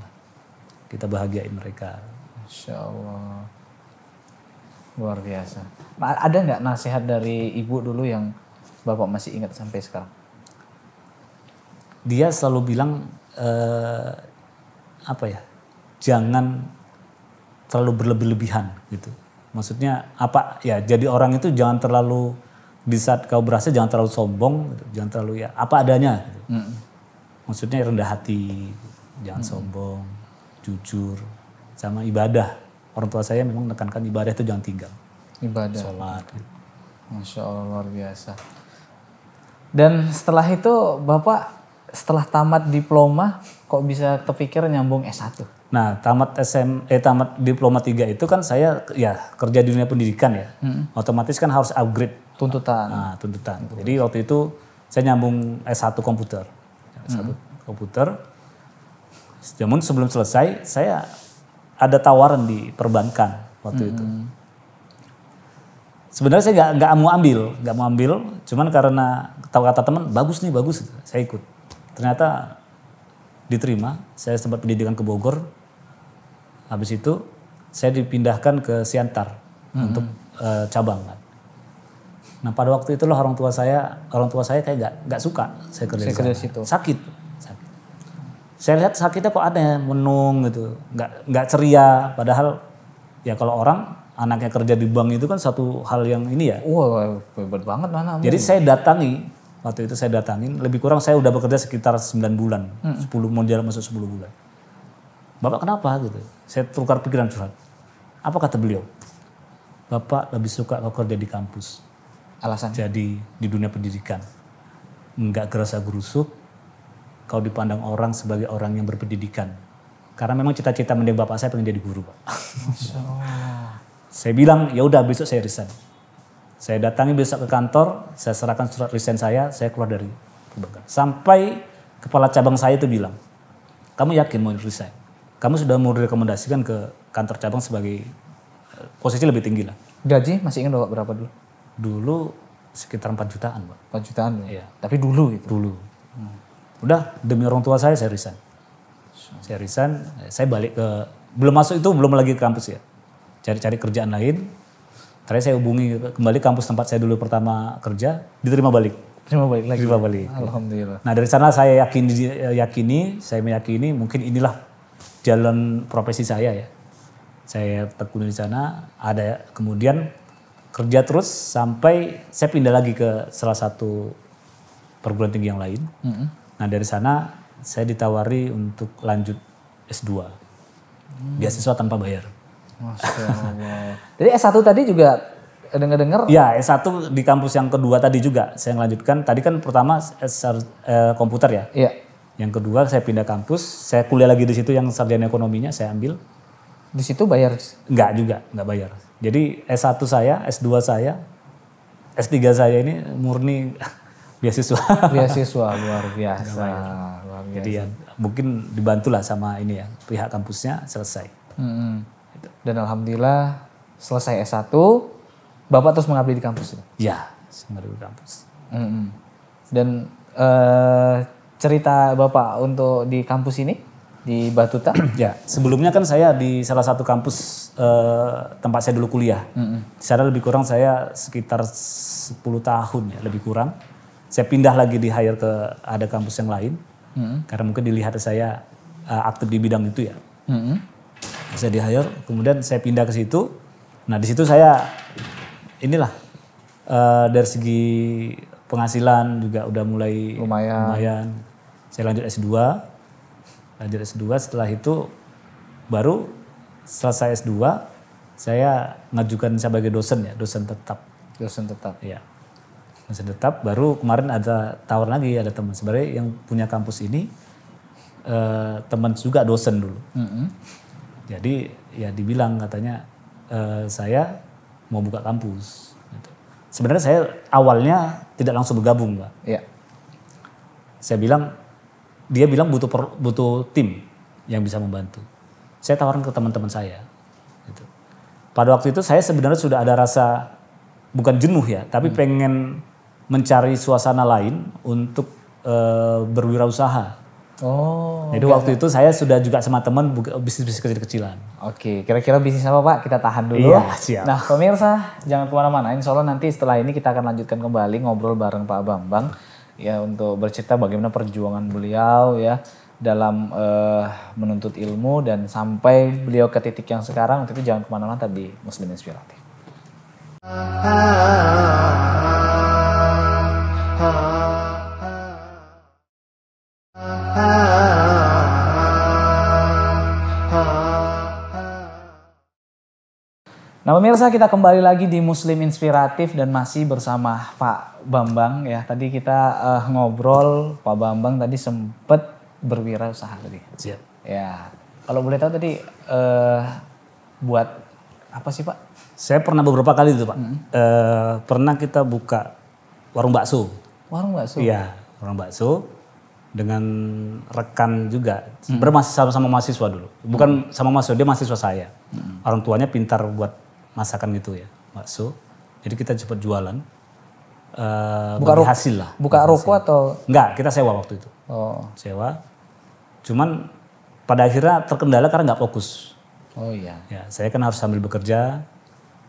Kita bahagiain mereka. Insya Allah. Luar biasa. Ada nggak nasihat dari ibu dulu yang Bapak masih ingat sampai sekarang? dia selalu bilang uh, apa ya jangan terlalu berlebih-lebihan gitu maksudnya apa ya jadi orang itu jangan terlalu di saat kau berhasil jangan terlalu sombong gitu. jangan terlalu ya apa adanya gitu. mm. maksudnya rendah hati jangan mm. sombong jujur sama ibadah orang tua saya memang menekankan ibadah itu jangan tinggal ibadah sholat gitu. masya allah luar biasa dan setelah itu bapak setelah tamat diploma kok bisa kepikir nyambung S1? Nah, tamat SM eh tamat diploma 3 itu kan saya ya kerja di dunia pendidikan ya. Hmm. Otomatis kan harus upgrade tuntutan. Nah, tuntutan. tuntutan. Jadi waktu itu saya nyambung S1 komputer. S1 hmm. komputer. Namun sebelum selesai saya ada tawaran di perbankan waktu hmm. itu. Sebenarnya saya nggak mau ambil, nggak mau ambil, cuman karena kata kata teman bagus nih bagus, saya ikut ternyata diterima. Saya sempat pendidikan ke Bogor. Habis itu saya dipindahkan ke Siantar hmm. untuk e, cabang kan. Nah pada waktu itu loh orang tua saya orang tua saya kayak gak, gak suka saya kerja, saya kerja situ. Sakit. sakit. Saya lihat sakitnya kok ada menung gitu, gak nggak ceria. Padahal ya kalau orang anaknya kerja di bank itu kan satu hal yang ini ya. Wah, wow, hebat banget mana. Jadi saya datangi waktu itu saya datangin, lebih kurang saya udah bekerja sekitar 9 bulan, hmm. 10 jalan masuk 10 bulan. Bapak kenapa gitu? Saya tukar pikiran curhat. Apa kata beliau? Bapak lebih suka kau kerja di kampus. Alasan? Jadi di dunia pendidikan. Enggak kerasa gerusuk, kau dipandang orang sebagai orang yang berpendidikan. Karena memang cita-cita mendek bapak saya pengen jadi guru, Pak. saya bilang, ya udah besok saya resign. Saya datangi besok ke kantor, saya serahkan surat resign saya, saya keluar dari perbankan. Sampai kepala cabang saya itu bilang, kamu yakin mau resign? Kamu sudah mau direkomendasikan ke kantor cabang sebagai eh, posisi lebih tinggi lah. Gaji masih ingat bapak berapa dulu? Dulu sekitar 4 jutaan Pak. 4 jutaan ya? Iya. Tapi dulu itu. Dulu. Hmm. Udah demi orang tua saya saya resign. Saya resign, eh, saya balik ke, belum masuk itu belum lagi ke kampus ya. Cari-cari kerjaan lain, Terakhir saya hubungi kembali kampus tempat saya dulu pertama kerja, diterima balik. Terima balik lagi. Terima balik. Alhamdulillah. Nah dari sana saya yakin yakini, saya meyakini mungkin inilah jalan profesi saya ya. Saya tekuni di sana, ada kemudian kerja terus sampai saya pindah lagi ke salah satu perguruan tinggi yang lain. Mm -hmm. Nah dari sana saya ditawari untuk lanjut S2. Mm. Biasiswa tanpa bayar. Jadi S1 tadi juga dengar-dengar? Ya S1 di kampus yang kedua tadi juga saya lanjutkan. Tadi kan pertama S eh, komputer ya. Iya. Yang kedua saya pindah kampus, saya kuliah lagi di situ yang sarjana ekonominya saya ambil. Di situ bayar? Enggak juga, enggak bayar. Jadi S1 saya, S2 saya, S3 saya ini murni beasiswa. Beasiswa luar biasa. luar biasa. Jadi ya mungkin dibantulah sama ini ya pihak kampusnya selesai. Hmm. Gitu. Dan alhamdulillah selesai S1, Bapak terus mengabdi di kampus? Iya, saya di kampus. Mm -hmm. Dan uh, cerita Bapak untuk di kampus ini di Batuta? ya, sebelumnya kan saya di salah satu kampus eh, tempat saya dulu kuliah. Mm -hmm. Secara lebih kurang saya sekitar 10 tahun ya, lebih kurang. Saya pindah lagi di hire ke ada kampus yang lain. Mm -hmm. Karena mungkin dilihat saya eh, aktif di bidang itu ya. Mm -hmm saya di hire kemudian saya pindah ke situ nah di situ saya inilah uh, dari segi penghasilan juga udah mulai lumayan. lumayan saya lanjut S2 lanjut S2 setelah itu baru selesai S2 saya mengajukan saya sebagai dosen ya dosen tetap dosen tetap ya dosen tetap baru kemarin ada tawaran lagi ada teman sebenarnya yang punya kampus ini uh, teman juga dosen dulu mm -hmm jadi ya dibilang katanya e, saya mau buka kampus. Gitu. Sebenarnya saya awalnya tidak langsung bergabung, Pak. Ya. Saya bilang dia bilang butuh per, butuh tim yang bisa membantu. Saya tawarkan ke teman-teman saya. Gitu. Pada waktu itu saya sebenarnya sudah ada rasa bukan jenuh ya, tapi hmm. pengen mencari suasana lain untuk e, berwirausaha Oh. Jadi okay. waktu itu saya sudah juga sama teman bisnis-bisnis kecil-kecilan. Oke, kira-kira bisnis apa Pak? Kita tahan dulu. Iya, siap. Nah pemirsa, jangan kemana-mana. Insya Allah nanti setelah ini kita akan lanjutkan kembali ngobrol bareng Pak Bambang. Ya untuk bercerita bagaimana perjuangan beliau ya dalam uh, menuntut ilmu dan sampai beliau ke titik yang sekarang. Untuk itu jangan kemana-mana tadi Muslim Inspiratif. Ah. Nah pemirsa kita kembali lagi di Muslim Inspiratif dan masih bersama Pak Bambang ya. Tadi kita uh, ngobrol Pak Bambang tadi sempet berwirausaha tadi. Siap. Ya kalau boleh tahu tadi uh, buat apa sih Pak? Saya pernah beberapa kali itu Pak. Hmm. Uh, pernah kita buka warung bakso. Warung bakso. Iya warung bakso dengan rekan juga hmm. sama sama mahasiswa dulu bukan hmm. sama mahasiswa dia mahasiswa saya hmm. orang tuanya pintar buat masakan gitu ya bakso jadi kita cepat jualan uh, buka bagi hasil lah buka roko atau enggak kita sewa waktu itu oh. sewa cuman pada akhirnya terkendala karena nggak fokus oh iya ya saya kan harus sambil bekerja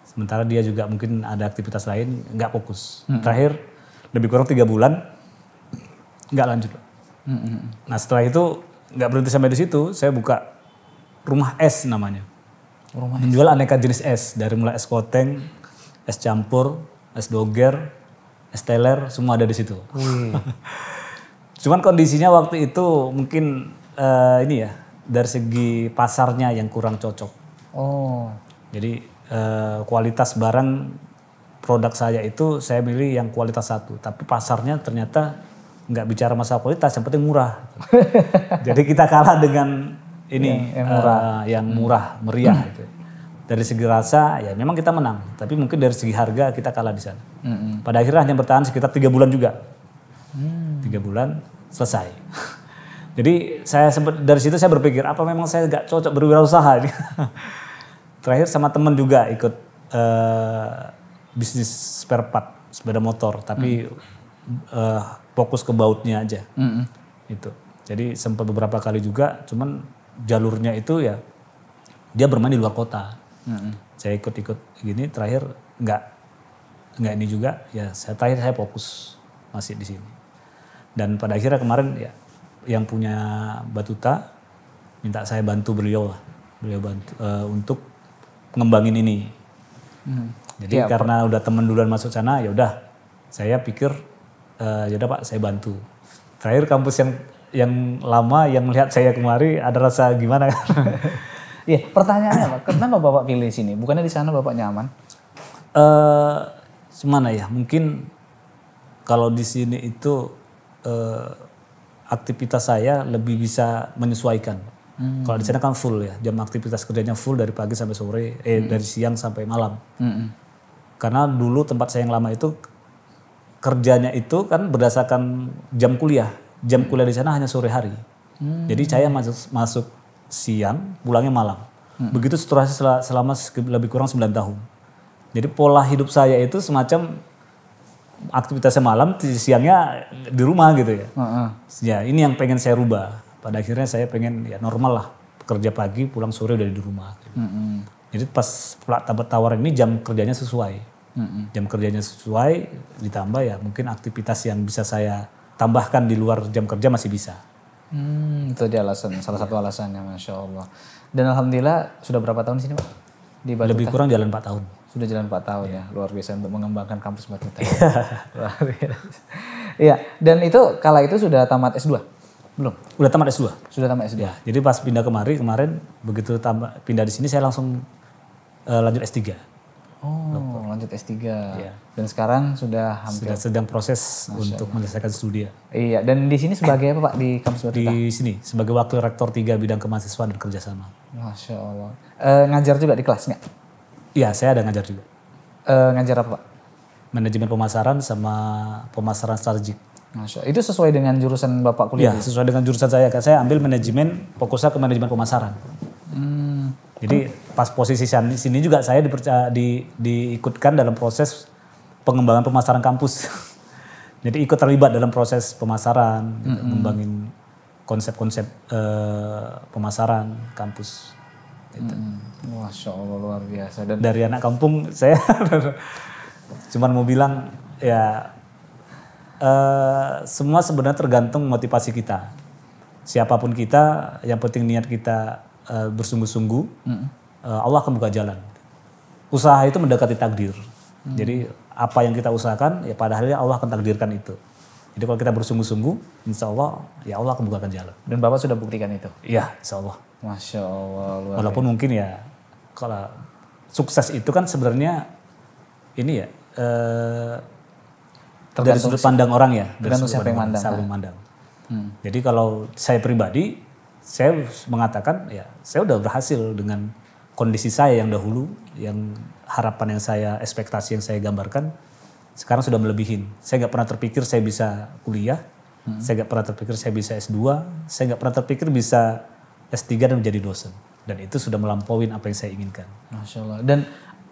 sementara dia juga mungkin ada aktivitas lain nggak fokus -hmm. terakhir lebih kurang tiga bulan nggak lanjut mm -hmm. nah setelah itu nggak berhenti sampai di situ saya buka rumah es namanya Rumah menjual aneka jenis es dari mulai es koteng, es campur, es doger, es teler, semua ada di situ. Hmm. Cuman kondisinya waktu itu mungkin uh, ini ya dari segi pasarnya yang kurang cocok. Oh. Jadi uh, kualitas barang produk saya itu saya milih yang kualitas satu, tapi pasarnya ternyata nggak bicara masalah kualitas, yang penting murah. Jadi kita kalah dengan ini yang, yang murah, uh, yang murah meriah gitu. Dari segi rasa ya memang kita menang, tapi mungkin dari segi harga kita kalah di sana. Hmm. Pada akhirnya hanya bertahan sekitar tiga bulan juga. Hmm. Tiga bulan selesai. Jadi saya sempat dari situ saya berpikir apa memang saya nggak cocok berwirausaha. Terakhir sama teman juga ikut uh, bisnis spare part sepeda motor, tapi hmm. uh, fokus ke bautnya aja. Hmm. Itu. Jadi sempat beberapa kali juga, cuman jalurnya itu ya dia bermain di luar kota. Mm-hmm. Saya ikut-ikut gini terakhir nggak nggak ini juga ya saya terakhir saya fokus masih di sini. Dan pada akhirnya kemarin ya yang punya Batuta minta saya bantu beliau lah beliau bantu uh, untuk ngembangin ini. Hmm. Jadi ya, karena apa? udah temen duluan masuk sana, ya udah. Saya pikir, uh, ya udah pak, saya bantu. Terakhir kampus yang yang lama yang melihat saya kemari ada rasa gimana Iya, pertanyaannya apa? Kenapa Bapak pilih sini? Bukannya di sana Bapak nyaman? Eh, uh, gimana ya? Mungkin kalau di sini itu uh, aktivitas saya lebih bisa menyesuaikan. Hmm. Kalau di sana kan full ya, jam aktivitas kerjanya full dari pagi sampai sore, eh hmm. dari siang sampai malam. Hmm. Karena dulu tempat saya yang lama itu kerjanya itu kan berdasarkan jam kuliah jam kuliah di sana hanya sore hari. Hmm. Jadi saya masuk, masuk siang, pulangnya malam. Hmm. Begitu seterusnya selama, lebih kurang 9 tahun. Jadi pola hidup saya itu semacam aktivitasnya malam, siangnya di rumah gitu ya. Uh Ya ini yang pengen saya rubah. Pada akhirnya saya pengen ya normal lah, kerja pagi, pulang sore udah di rumah. Gitu. Hmm. Jadi pas tabat-tawar ini jam kerjanya sesuai. -hmm. Jam kerjanya sesuai, ditambah ya mungkin aktivitas yang bisa saya tambahkan di luar jam kerja masih bisa. Hmm, itu dia alasan, salah satu alasannya, masya Allah. Dan alhamdulillah sudah berapa tahun di sini pak? Di Lebih kurang jalan 4 tahun. Sudah jalan 4 tahun yeah. ya, iya. luar biasa untuk mengembangkan kampus Batuta. Iya. iya, dan itu kala itu sudah tamat S2? Belum. Sudah tamat S2. Sudah tamat S2. Ya, jadi pas pindah kemari kemarin begitu tamat, pindah di sini saya langsung uh, lanjut S3. Oh, lanjut S3. Iya. Dan sekarang sudah hampir sudah sedang proses Masya untuk menyelesaikan studi ya. Iya, dan di sini sebagai apa Pak di kampus Di sini sebagai wakil rektor tiga bidang kemahasiswaan dan kerjasama. Masya Allah. E, ngajar juga di kelas nggak? Iya, saya ada ngajar juga. E, ngajar apa Pak? Manajemen pemasaran sama pemasaran strategik. Masya Allah. Itu sesuai dengan jurusan Bapak kuliah? Iya, ya? sesuai dengan jurusan saya. Saya ambil manajemen, fokusnya ke manajemen pemasaran. Hmm. Jadi pas posisi sini juga saya dipercaya di, diikutkan dalam proses pengembangan pemasaran kampus. Jadi ikut terlibat dalam proses pemasaran, gitu, mm konsep-konsep uh, pemasaran kampus. Gitu. Masya Allah luar biasa. Dan dari anak kampung saya cuman mau bilang ya uh, semua sebenarnya tergantung motivasi kita. Siapapun kita, yang penting niat kita Eh, bersungguh-sungguh, hmm. Allah akan buka jalan. Usaha itu mendekati takdir. Hmm. Jadi apa yang kita usahakan, ya pada akhirnya Allah akan takdirkan itu. Jadi kalau kita bersungguh-sungguh, insya Allah, ya Allah akan bukakan jalan. Dan Bapak sudah buktikan itu? ya insya Allah. Masya Allah. Luar Walaupun ya. mungkin ya, kalau sukses itu kan sebenarnya ini ya, eh, dari sudut pandang orang ya. Tergantung siapa yang Siapa pandang. Ya. Hmm. Jadi kalau saya pribadi, saya mengatakan ya saya udah berhasil dengan kondisi saya yang dahulu, yang harapan yang saya, ekspektasi yang saya gambarkan, sekarang sudah melebihin. Saya nggak pernah terpikir saya bisa kuliah, hmm. saya nggak pernah terpikir saya bisa S2, saya nggak pernah terpikir bisa S3 dan menjadi dosen. Dan itu sudah melampauin apa yang saya inginkan. Masya Allah. Dan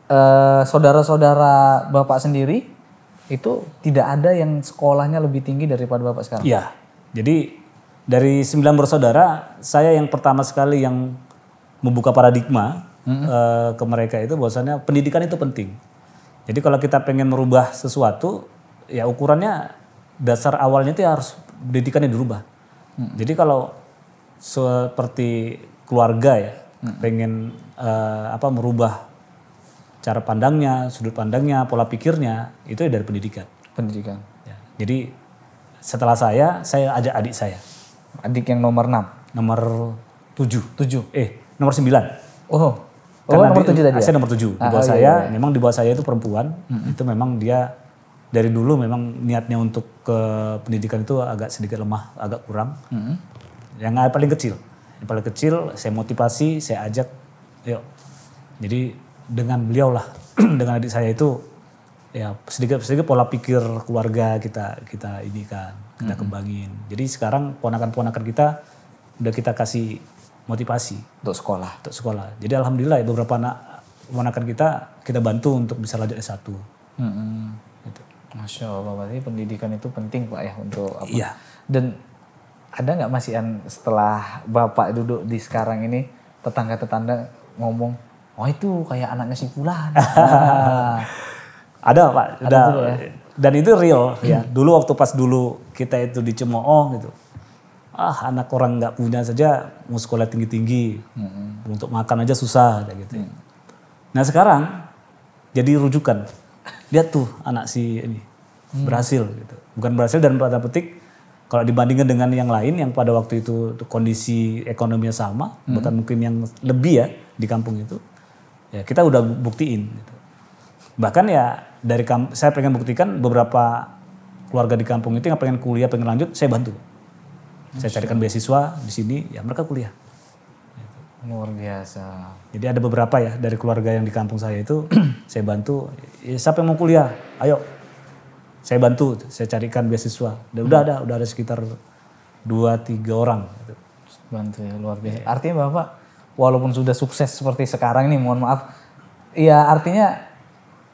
eh, saudara-saudara bapak sendiri itu tidak ada yang sekolahnya lebih tinggi daripada bapak sekarang? Iya. Jadi dari sembilan bersaudara, saya yang pertama sekali yang membuka paradigma mm-hmm. uh, ke mereka itu bahwasanya pendidikan itu penting. Jadi kalau kita pengen merubah sesuatu, ya ukurannya dasar awalnya itu ya harus pendidikannya dirubah. Mm-hmm. Jadi kalau seperti keluarga ya, mm-hmm. pengen uh, apa merubah cara pandangnya, sudut pandangnya, pola pikirnya itu ya dari pendidikan. Pendidikan. Ya. Jadi setelah saya, saya ajak adik saya. Adik yang nomor 6. Nomor 7. 7. Eh, nomor 9. Oh. Oh, Karena oh, nomor 7 tadi. Saya nomor 7. Ah, di bawah oh, iya, saya, iya, iya. memang di bawah saya itu perempuan. Hmm. Itu memang dia dari dulu memang niatnya untuk ke pendidikan itu agak sedikit lemah, agak kurang. Mm -hmm. Yang paling kecil, yang paling kecil saya motivasi, saya ajak, yuk. Jadi dengan beliau lah, dengan adik saya itu ya sedikit-sedikit pola pikir keluarga kita kita ini kan kita -hmm. kembangin. Jadi sekarang ponakan-ponakan kita udah kita kasih motivasi untuk sekolah. Untuk sekolah. Jadi alhamdulillah ya, beberapa anak ponakan kita kita bantu untuk bisa lanjut S1. Mm -hmm. gitu. Masya Allah, berarti pendidikan itu penting Pak ya untuk apa? Iya. Dan ada nggak masih setelah Bapak duduk di sekarang ini tetangga-tetangga ngomong, oh itu kayak anaknya si Pulan. Nah, ada Pak, ada udah. ya? Dan itu real ya. Dulu waktu pas dulu kita itu dicemooh gitu. Ah anak orang nggak punya saja mau sekolah tinggi-tinggi. Hmm. Untuk makan aja susah kayak gitu. Hmm. Nah sekarang jadi rujukan. Lihat tuh anak si ini hmm. berhasil gitu. Bukan berhasil dan pada petik kalau dibandingkan dengan yang lain yang pada waktu itu kondisi ekonominya sama, hmm. bahkan mungkin yang lebih ya di kampung itu, ya kita udah buktiin. Gitu bahkan ya dari saya pengen buktikan beberapa keluarga di kampung itu yang pengen kuliah pengen lanjut saya bantu saya carikan beasiswa di sini ya mereka kuliah luar biasa jadi ada beberapa ya dari keluarga yang di kampung saya itu saya bantu ya, siapa yang mau kuliah ayo saya bantu saya carikan beasiswa dan hmm. udah ada udah ada sekitar dua tiga orang bantu ya luar biasa artinya bapak walaupun sudah sukses seperti sekarang ini mohon maaf ya artinya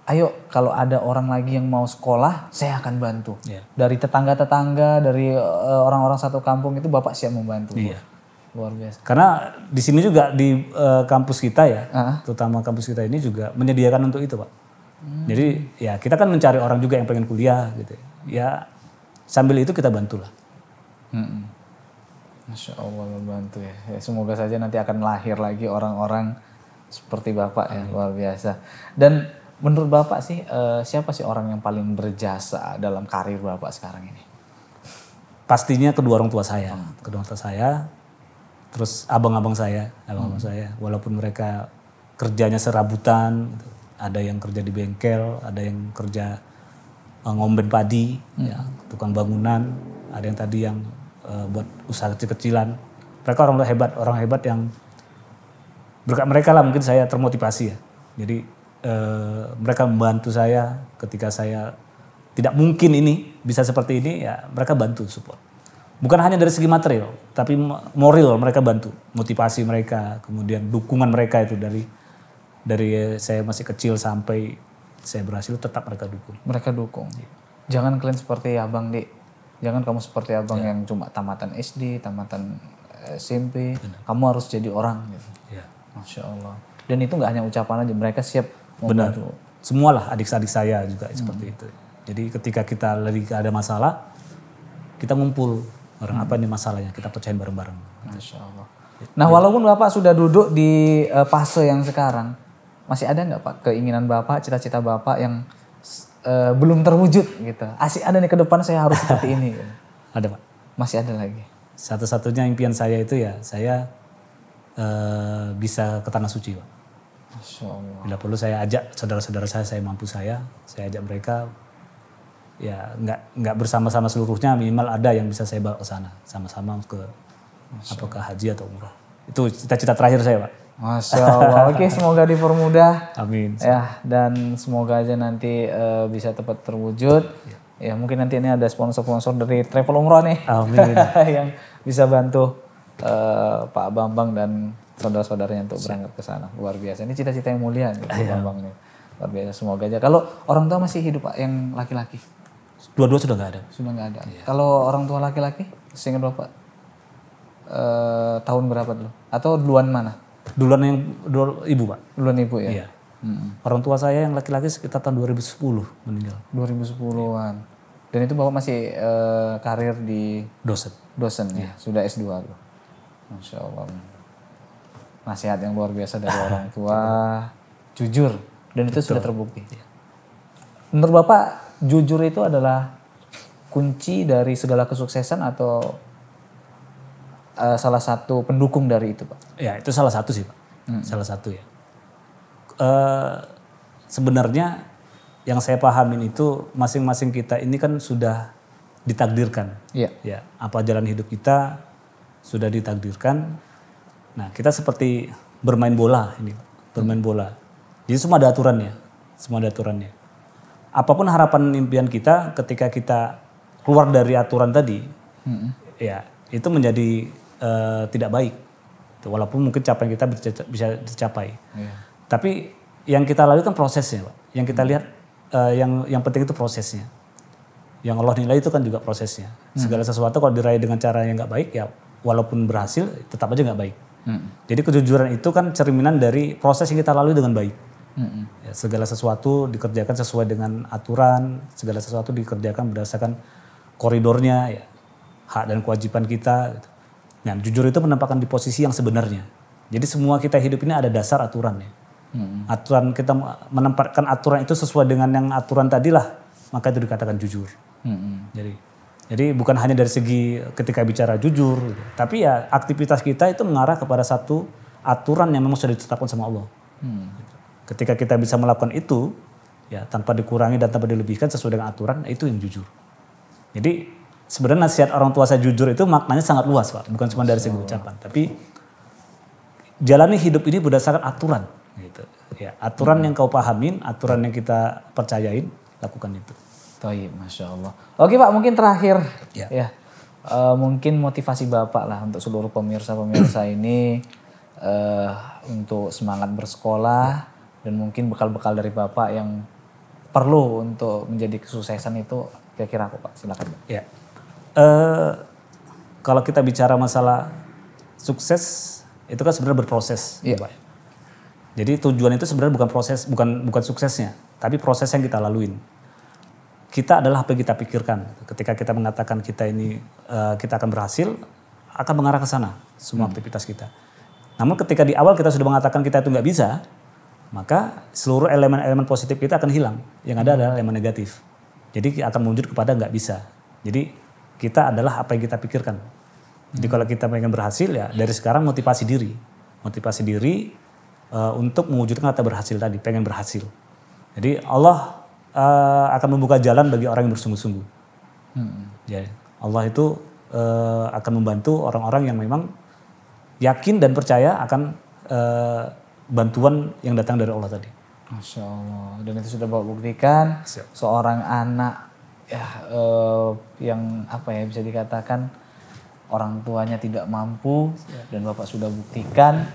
ayo kalau ada orang lagi yang mau sekolah saya akan bantu yeah. dari tetangga-tetangga dari eh, orang-orang satu kampung itu bapak siap membantu yeah. luar biasa karena di sini juga di uh, kampus kita ya uh-huh. terutama kampus kita ini juga menyediakan untuk itu pak hmm. jadi ya kita kan mencari orang juga yang pengen kuliah gitu ya sambil itu kita bantulah hmm. masya allah membantu ya. ya semoga saja nanti akan lahir lagi orang-orang seperti bapak ya, Amin. ya luar biasa dan Menurut Bapak sih uh, siapa sih orang yang paling berjasa dalam karir Bapak sekarang ini? Pastinya kedua orang tua saya, hmm. kedua orang tua saya, terus abang-abang saya, abang-abang hmm. saya. Walaupun mereka kerjanya serabutan, gitu. ada yang kerja di bengkel, ada yang kerja uh, ngomben padi, hmm. ya, tukang bangunan, ada yang tadi yang uh, buat usaha kecil-kecilan. Mereka orang hebat, orang hebat yang berkat mereka lah mungkin saya termotivasi ya. Jadi e, mereka membantu saya ketika saya tidak mungkin ini bisa seperti ini ya mereka bantu support. Bukan hanya dari segi material, tapi moral mereka bantu, motivasi mereka, kemudian dukungan mereka itu dari dari saya masih kecil sampai saya berhasil tetap mereka dukung. Mereka dukung. Ya. Jangan kalian seperti abang di, jangan kamu seperti abang ya. yang cuma tamatan SD, tamatan eh, SMP, Benar. kamu harus jadi orang. Gitu. Ya. Masya Allah. Dan itu nggak hanya ucapan aja, mereka siap Oh, benar itu. semualah adik-adik saya juga hmm. seperti itu jadi ketika kita lagi ada masalah kita ngumpul orang hmm. apa ini masalahnya kita pecahin bareng-bareng Masya Allah nah walaupun bapak sudah duduk di uh, fase yang sekarang masih ada nggak pak keinginan bapak cita-cita bapak yang uh, belum terwujud gitu asik ada nih ke depan saya harus seperti ini gitu. ada pak masih ada lagi satu-satunya impian saya itu ya saya uh, bisa ke tanah suci pak Bila perlu saya ajak saudara-saudara saya, saya mampu saya, saya ajak mereka. Ya nggak nggak bersama-sama seluruhnya, minimal ada yang bisa saya bawa ke sana, sama-sama ke apakah haji atau umrah. Itu cita-cita terakhir saya, Pak. Masya Allah. Oke, semoga dipermudah. Amin. Ya, dan semoga aja nanti uh, bisa tepat terwujud. Ya. ya, mungkin nanti ini ada sponsor-sponsor dari Travel Umroh nih. Amin. yang bisa bantu uh, Pak Bambang dan saudara-saudaranya untuk berangkat ke sana. Luar biasa. Ini cita-cita yang mulia nih ya. Bang iya. nih. Luar biasa. Semoga aja. Kalau orang tua masih hidup Pak yang laki-laki? Dua-dua sudah nggak ada. Sudah nggak ada. Ya. Kalau orang tua laki-laki, seingat Bapak e, tahun berapa dulu? Atau duluan mana? Duluan yang duluan ibu, Pak. Duluan ibu ya. Iya. Hmm. Orang tua saya yang laki-laki sekitar tahun 2010 meninggal. 2010-an. Dan itu Bapak masih e, karir di dosen. Dosen ya. Iya. Sudah S2 Masya Allah nasihat yang luar biasa dari orang tua jujur dan itu Betul. sudah terbukti iya. menurut bapak jujur itu adalah kunci dari segala kesuksesan atau uh, salah satu pendukung dari itu pak ya itu salah satu sih pak hmm. salah satu ya uh, sebenarnya yang saya pahamin itu masing-masing kita ini kan sudah ditakdirkan. ya, Ya, apa jalan hidup kita sudah ditakdirkan Nah, kita seperti bermain bola ini, bermain bola. Jadi semua ada aturannya, semua ada aturannya. Apapun harapan impian kita ketika kita keluar dari aturan tadi, hmm. ya itu menjadi uh, tidak baik. Walaupun mungkin capaian kita bisa dicapai, yeah. tapi yang kita lalui kan prosesnya, Pak. Yang kita lihat uh, yang yang penting itu prosesnya. Yang Allah nilai itu kan juga prosesnya. Hmm. Segala mm. sesuatu kalau diraih dengan cara yang nggak baik, ya walaupun berhasil tetap aja nggak baik. Hmm. Jadi kejujuran itu kan cerminan dari proses yang kita lalui dengan baik. Hmm. Ya, segala sesuatu dikerjakan sesuai dengan aturan, segala sesuatu dikerjakan berdasarkan koridornya, ya, hak dan kewajiban kita. Gitu. Nah, jujur itu menampakkan di posisi yang sebenarnya. Jadi semua kita hidup ini ada dasar aturannya. Hmm. Aturan kita menempatkan aturan itu sesuai dengan yang aturan tadilah, maka itu dikatakan jujur. Hmm. Jadi jadi bukan hanya dari segi ketika bicara jujur, tapi ya aktivitas kita itu mengarah kepada satu aturan yang memang sudah ditetapkan sama Allah. Hmm. Ketika kita bisa melakukan itu, ya tanpa dikurangi dan tanpa dilebihkan sesuai dengan aturan, nah itu yang jujur. Jadi sebenarnya nasihat orang tua saya jujur itu maknanya sangat luas pak, bukan cuma dari segi ucapan, tapi jalani hidup ini berdasarkan aturan. Gitu. Ya, aturan hmm. yang kau pahamin, aturan yang kita percayain, lakukan itu. Toib, masya Allah. Oke Pak, mungkin terakhir ya, ya. Uh, mungkin motivasi Bapak lah untuk seluruh pemirsa-pemirsa ini uh, untuk semangat bersekolah ya. dan mungkin bekal-bekal dari Bapak yang perlu untuk menjadi kesuksesan itu kira-kira apa Pak? Silakan. Pak. Ya. Uh, kalau kita bicara masalah sukses itu kan sebenarnya berproses, ya. Pak. Jadi tujuan itu sebenarnya bukan proses, bukan bukan suksesnya, tapi proses yang kita laluin kita adalah apa yang kita pikirkan. Ketika kita mengatakan kita ini uh, kita akan berhasil, akan mengarah ke sana semua hmm. aktivitas kita. Namun ketika di awal kita sudah mengatakan kita itu nggak bisa, maka seluruh elemen-elemen positif kita akan hilang. Yang ada hmm. adalah elemen negatif. Jadi akan muncul kepada nggak bisa. Jadi kita adalah apa yang kita pikirkan. Jadi hmm. kalau kita pengen berhasil ya dari sekarang motivasi diri, motivasi diri uh, untuk mewujudkan kata berhasil tadi, pengen berhasil. Jadi Allah uh, akan membuka jalan bagi orang yang bersungguh-sungguh. Hmm. Ya, Allah itu uh, akan membantu orang-orang yang memang yakin dan percaya akan uh, bantuan yang datang dari Allah tadi. Masya Allah. Dan itu sudah bawa buktikan Siap. seorang anak ya uh, yang apa ya bisa dikatakan orang tuanya tidak mampu Siap. dan bapak sudah buktikan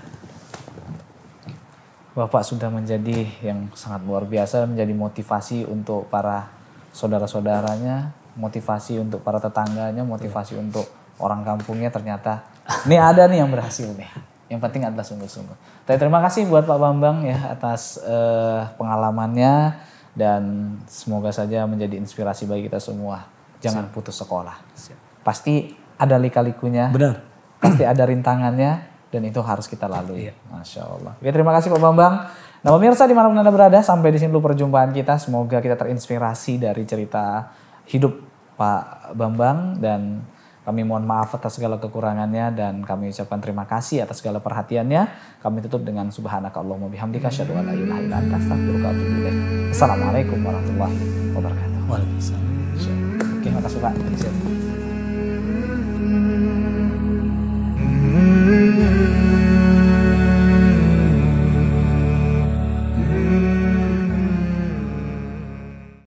Bapak sudah menjadi yang sangat luar biasa, menjadi motivasi untuk para saudara-saudaranya, motivasi untuk para tetangganya, motivasi untuk orang kampungnya ternyata ini ada nih yang berhasil nih. Yang penting adalah sungguh-sungguh. terima kasih buat Pak Bambang ya atas eh, pengalamannya dan semoga saja menjadi inspirasi bagi kita semua. Jangan Siap. putus sekolah. Siap. Pasti ada lika-likunya. Benar. Pasti ada rintangannya dan itu harus kita lalui. Iya. Masya Allah. Oke, terima kasih Pak Bambang. Nah pemirsa dimanapun Anda berada, sampai di sini dulu perjumpaan kita. Semoga kita terinspirasi dari cerita hidup Pak Bambang dan kami mohon maaf atas segala kekurangannya dan kami ucapkan terima kasih atas segala perhatiannya. Kami tutup dengan subhanaka Allahumma bihamdika asyhadu an la ilaha illa anta astaghfiruka wa atubu ilaik. warahmatullahi wabarakatuh. Waalaikumsalam. Oke, makasih Pak.